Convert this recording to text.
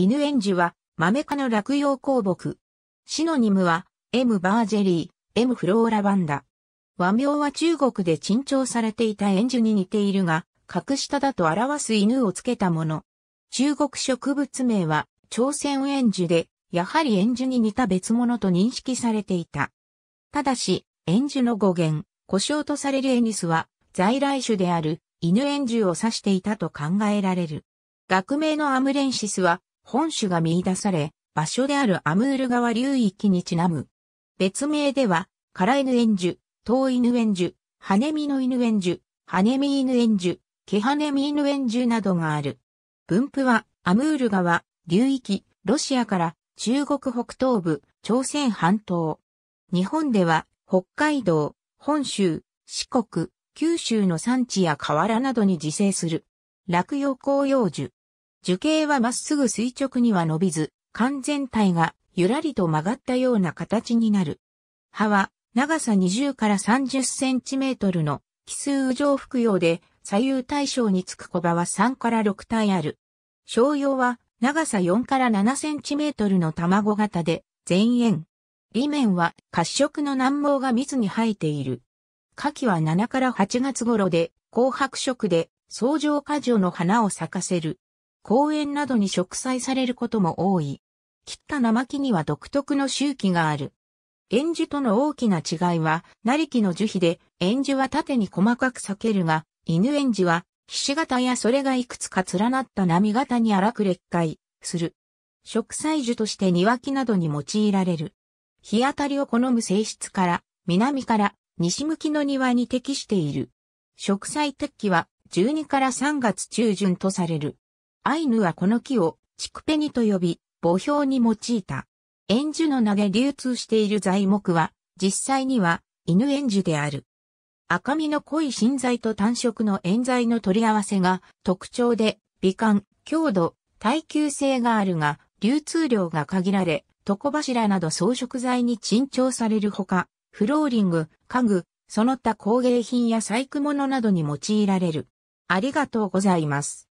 犬園樹は、マメ科の落葉鉱木。シノニムは、M. バージェリー、M. フローラバンダ。和名は中国で珍重されていた園樹に似ているが、格下だと表す犬をつけたもの。中国植物名は、朝鮮園樹で、やはり園樹に似た別物と認識されていた。ただし、園樹の語源、故障とされるエニスは、在来種である、犬園樹を指していたと考えられる。学名のアムレンシスは、本種が見出され、場所であるアムール川流域にちなむ。別名では、カライヌエンジュ、トウイヌエンジュ、ハネミノイヌエンジュ、ハネミイヌエンジュ、ケハネミイヌエンジュなどがある。分布は、アムール川、流域、ロシアから中国北東部、朝鮮半島。日本では、北海道、本州、四国、九州の山地や河原などに自生する。落葉広葉樹。樹形はまっすぐ垂直には伸びず、完全体がゆらりと曲がったような形になる。葉は長さ20から30センチメートルの奇数上服用で左右対称につく小葉は3から6体ある。小葉は長さ4から7センチメートルの卵型で全円。裏面は褐色の軟毛が密に生えている。夏季は7から8月頃で紅白色で相乗果樹の花を咲かせる。公園などに植栽されることも多い。切った生木には独特の周期がある。園樹との大きな違いは、成木の樹皮で、園樹は縦に細かく裂けるが、犬園樹は、ひし形やそれがいくつか連なった波形に荒く裂解する。植栽樹として庭木などに用いられる。日当たりを好む性質から、南から西向きの庭に適している。植栽適期は12から3月中旬とされる。アイヌはこの木を、チクペニと呼び、墓標に用いた。円樹の名で流通している材木は、実際には、犬円樹である。赤身の濃い芯材と単色の円材の取り合わせが特徴で、美観、強度、耐久性があるが、流通量が限られ、床柱など装飾材に珍重されるほか、フローリング、家具、その他工芸品や細工物などに用いられる。ありがとうございます。